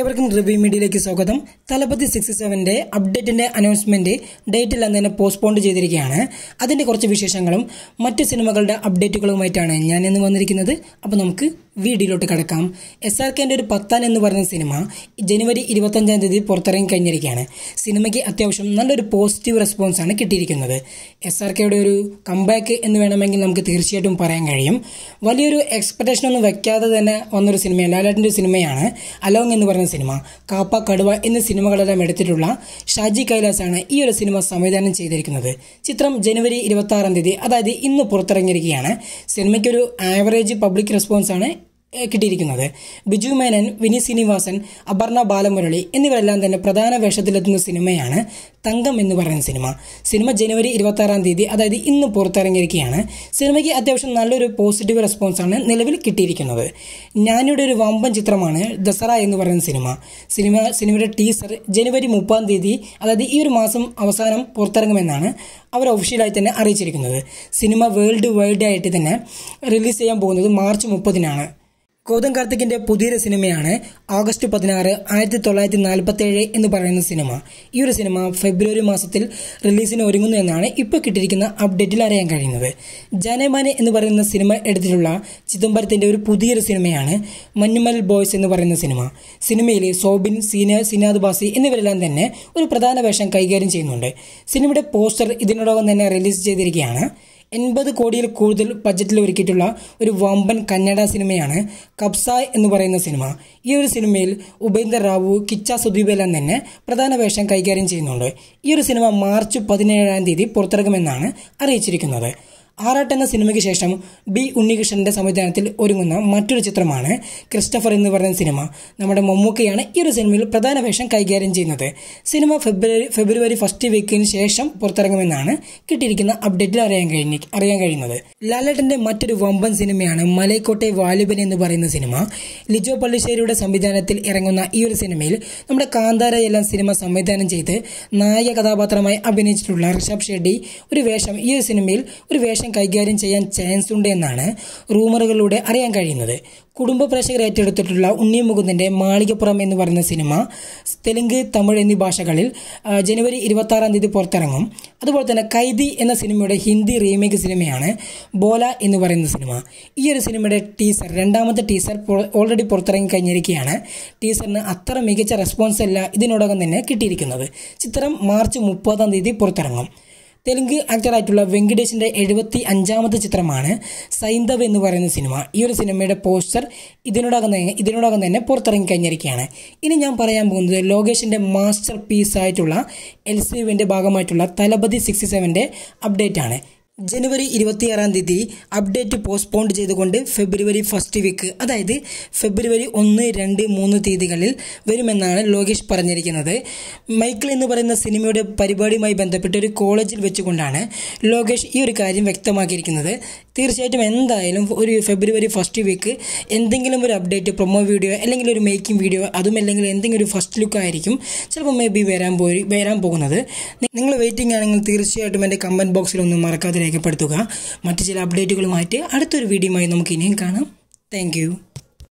ഏവർക്കും റിവ്യൂ മീഡിയയിലേക്ക് സ്വാഗതം തലപ്പത്തി സിക്സ്റ്റി സെവൻ്റെ അപ്ഡേറ്റിൻ്റെ അനൗൺസ്മെൻറ്റ് ഡേറ്റിൽ എല്ലാം തന്നെ പോസ്റ്റ്പോണ്ട് ചെയ്തിരിക്കുകയാണ് അതിൻ്റെ കുറച്ച് വിശേഷങ്ങളും മറ്റ് സിനിമകളുടെ അപ്ഡേറ്റുകളുമായിട്ടാണ് ഞാൻ ഇന്ന് വന്നിരിക്കുന്നത് അപ്പോൾ നമുക്ക് വീഡിയോയിലോട്ട് കടക്കാം എസ് ആർ കെൻ്റെ ഒരു പത്താൻ എന്ന് പറയുന്ന സിനിമ ജനുവരി ഇരുപത്തഞ്ചാം തീയതി പുറത്തിറങ്ങി കഴിഞ്ഞിരിക്കുകയാണ് സിനിമയ്ക്ക് അത്യാവശ്യം നല്ലൊരു പോസിറ്റീവ് റെസ്പോൺസാണ് കിട്ടിയിരിക്കുന്നത് എസ് ആർ കെയുടെ ഒരു കംബാക്ക് എന്ന് വേണമെങ്കിൽ നമുക്ക് തീർച്ചയായിട്ടും പറയാൻ കഴിയും വലിയൊരു എക്സ്പെക്ടേഷനൊന്നും വയ്ക്കാതെ തന്നെ വന്നൊരു സിനിമയാണ് ലാലാട്ടിൻ്റെ ഒരു സിനിമയാണ് അലോങ് എന്ന് പറയുന്നത് സിനിമ കാപ്പ കടുവ എന്നീ സിനിമകളെല്ലാം എടുത്തിട്ടുള്ള ഷാജി കൈലാസാണ് ഈ ഒരു സിനിമ സംവിധാനം ചെയ്തിരിക്കുന്നത് ചിത്രം ജനുവരി ഇരുപത്തി ആറാം തീയതി അതായത് ഇന്ന് പുറത്തിറങ്ങിയിരിക്കുകയാണ് സിനിമയ്ക്കൊരു ആവറേജ് പബ്ലിക് റെസ്പോൺസാണ് കിട്ടിയിരിക്കുന്നത് ബിജു മേനൻ വിനി ശ്രീനിവാസൻ അപർണ ബാലമുരളി എന്നിവരെല്ലാം തന്നെ പ്രധാന വേഷത്തിലെത്തുന്ന സിനിമയാണ് തങ്കം എന്ന് പറയുന്ന സിനിമ സിനിമ ജനുവരി ആറാം തീയതി അതായത് ഇന്ന് പുറത്തിറങ്ങിയിരിക്കുകയാണ് സിനിമയ്ക്ക് അത്യാവശ്യം നല്ലൊരു പോസിറ്റീവ് റെസ്പോൺസാണ് നിലവിൽ കിട്ടിയിരിക്കുന്നത് ഞാനിയുടെ ഒരു വമ്പൻ ചിത്രമാണ് ദസറ എന്ന് പറയുന്ന സിനിമ സിനിമ സിനിമയുടെ ടീസർ ജനുവരി മുപ്പതാം തീയതി അതായത് ഈ ഒരു മാസം അവസാനം പുറത്തിറങ്ങുമെന്നാണ് അവർ ഒഫീഷ്യലായി തന്നെ അറിയിച്ചിരിക്കുന്നത് സിനിമ വേൾഡ് വൈഡ് ആയിട്ട് തന്നെ റിലീസ് ചെയ്യാൻ പോകുന്നത് മാർച്ച് മുപ്പതിനാണ് ഗൗതം കാർത്തിക്കിന്റെ പുതിയൊരു സിനിമയാണ് ഓഗസ്റ്റ് പതിനാറ് ആയിരത്തി തൊള്ളായിരത്തി നാൽപ്പത്തി ഏഴ് എന്ന് പറയുന്ന സിനിമ ഈ ഒരു സിനിമ ഫെബ്രുവരി മാസത്തിൽ റിലീസിന് ഒരുങ്ങുന്നു എന്നാണ് ഇപ്പോൾ കിട്ടിയിരിക്കുന്ന അപ്ഡേറ്റിൽ അറിയാൻ കഴിയുന്നത് ജാനേമാനെ എന്ന് പറയുന്ന സിനിമ എടുത്തിട്ടുള്ള ചിദംബരത്തിൻ്റെ ഒരു പുതിയൊരു സിനിമയാണ് മഞ്ഞുമൽ ബോയ്സ് എന്ന് പറയുന്ന സിനിമ സിനിമയിൽ സോബിൻ സീന സിനാദ് ബാസി എന്നിവരെല്ലാം തന്നെ ഒരു പ്രധാന വേഷം കൈകാര്യം ചെയ്യുന്നുണ്ട് സിനിമയുടെ പോസ്റ്റർ ഇതിനോടകം തന്നെ റിലീസ് ചെയ്തിരിക്കുകയാണ് എൺപത് കോടിയിൽ കൂടുതൽ ബജറ്റിൽ ഒരുക്കിയിട്ടുള്ള ഒരു വമ്പൻ കന്നഡ സിനിമയാണ് കബ്സായ് എന്ന് പറയുന്ന സിനിമ ഈ ഒരു സിനിമയിൽ ഉപേന്ദ്ര റാവു കിച്ച സുദീപെല്ലാം തന്നെ പ്രധാന വേഷം കൈകാര്യം ചെയ്യുന്നുണ്ട് ഈ ഒരു സിനിമ മാർച്ച് പതിനേഴാം തീയതി പുറത്തിറക്കുമെന്നാണ് അറിയിച്ചിരിക്കുന്നത് ആറാട്ട് എന്ന സിനിമയ്ക്ക് ശേഷം ബി ഉണ്ണികൃഷ്ണൻ്റെ സംവിധാനത്തിൽ ഒരുങ്ങുന്ന മറ്റൊരു ചിത്രമാണ് ക്രിസ്റ്റഫർ എന്ന് പറയുന്ന സിനിമ നമ്മുടെ മമ്മൂക്കയാണ് ഈ ഒരു സിനിമയിൽ പ്രധാന വേഷം കൈകാര്യം ചെയ്യുന്നത് സിനിമ ഫെബ്രുവരി ഫെബ്രുവരി ഫസ്റ്റ് വീക്കിന് ശേഷം പുറത്തിറങ്ങുമെന്നാണ് കിട്ടിയിരിക്കുന്ന അപ്ഡേറ്റിൽ അറിയാൻ കഴിഞ്ഞ അറിയാൻ കഴിയുന്നത് ലാലേട്ടൻ്റെ മറ്റൊരു വമ്പൻ സിനിമയാണ് മലൈക്കോട്ടെ വാലുബൻ എന്ന് പറയുന്ന സിനിമ ലിജോ പള്ളിശ്ശേരിയുടെ സംവിധാനത്തിൽ ഇറങ്ങുന്ന ഈ ഒരു സിനിമയിൽ നമ്മുടെ കാന്താര എല്ലാം സിനിമ സംവിധാനം ചെയ്ത് നായക കഥാപാത്രമായി അഭിനയിച്ചിട്ടുള്ള ഋഷഭ് ഷെഡ്ഡി ഒരു വേഷം ഈ ഒരു സിനിമയിൽ ഒരു വേഷം മോശം കൈകാര്യം ചെയ്യാൻ ചാൻസ് ഉണ്ട് എന്നാണ് റൂമറുകളിലൂടെ അറിയാൻ കഴിയുന്നത് കുടുംബ പ്രേക്ഷകർ ഏറ്റെടുത്തിട്ടുള്ള ഉണ്ണിമുകുന്ദൻ്റെ മാളികപ്പുറം എന്ന് പറയുന്ന സിനിമ തെലുങ്ക് തമിഴ് എന്നീ ഭാഷകളിൽ ജനുവരി ഇരുപത്താറാം തീയതി പുറത്തിറങ്ങും അതുപോലെ തന്നെ കൈദി എന്ന സിനിമയുടെ ഹിന്ദി റീമേക്ക് സിനിമയാണ് ബോല എന്ന് പറയുന്ന സിനിമ ഈ ഒരു സിനിമയുടെ ടീസർ രണ്ടാമത്തെ ടീസർ ഓൾറെഡി പുറത്തിറങ്ങി കഴിഞ്ഞിരിക്കുകയാണ് ടീസറിന് അത്ര മികച്ച റെസ്പോൺസ് അല്ല ഇതിനോടകം തന്നെ കിട്ടിയിരിക്കുന്നത് ചിത്രം മാർച്ച് മുപ്പതാം തീയതി പുറത്തിറങ്ങും തെലുങ്ക് ആക്ടറായിട്ടുള്ള വെങ്കടേഷിൻ്റെ എഴുപത്തി അഞ്ചാമത്തെ ചിത്രമാണ് സൈന്ധവ് എന്ന് പറയുന്ന സിനിമ ഈ ഒരു സിനിമയുടെ പോസ്റ്റർ ഇതിനോടകം തന്നെ ഇതിനോടകം തന്നെ പുറത്തിറങ്ങി കഴിഞ്ഞിരിക്കുകയാണ് ഇനി ഞാൻ പറയാൻ പോകുന്നത് ലോകേഷിൻ്റെ മാസ്റ്റർ പീസായിട്ടുള്ള എൽ സി യുവിൻ്റെ ഭാഗമായിട്ടുള്ള തലപതി സിക്സ്റ്റി സെവൻ്റെ അപ്ഡേറ്റ് ആണ് ജനുവരി ഇരുപത്തിയാറാം തീയതി അപ്ഡേറ്റ് പോസ്റ്റ്പോണ്ട് ചെയ്തുകൊണ്ട് ഫെബ്രുവരി ഫസ്റ്റ് വീക്ക് അതായത് ഫെബ്രുവരി ഒന്ന് രണ്ട് മൂന്ന് തീയതികളിൽ വരുമെന്നാണ് ലോകേഷ് പറഞ്ഞിരിക്കുന്നത് മൈക്കിൾ എന്ന് പറയുന്ന സിനിമയുടെ പരിപാടിയുമായി ബന്ധപ്പെട്ട് ഒരു കോളേജിൽ വെച്ചുകൊണ്ടാണ് ലോകേഷ് ഈ ഒരു കാര്യം വ്യക്തമാക്കിയിരിക്കുന്നത് തീർച്ചയായിട്ടും എന്തായാലും ഒരു ഫെബ്രുവരി ഫസ്റ്റ് വീക്ക് എന്തെങ്കിലും ഒരു അപ്ഡേറ്റ് പ്രൊമോ വീഡിയോ അല്ലെങ്കിൽ ഒരു മേക്കിംഗ് വീഡിയോ അതും അല്ലെങ്കിൽ എന്തെങ്കിലും ഒരു ഫസ്റ്റ് ലുക്ക് ആയിരിക്കും ചിലപ്പോൾ മേ ബി വരാൻ പോയി വരാൻ പോകുന്നത് നിങ്ങൾ വെയിറ്റിംഗ് ആണെങ്കിൽ തീർച്ചയായിട്ടും എൻ്റെ കമൻറ്റ് ബോക്സിൽ ഒന്ന് മറക്കാതെ രേഖപ്പെടുത്തുക മറ്റു ചില അപ്ഡേറ്റുകളുമായിട്ട് അടുത്തൊരു വീഡിയോ നമുക്ക് ഇനിയും കാണാം താങ്ക്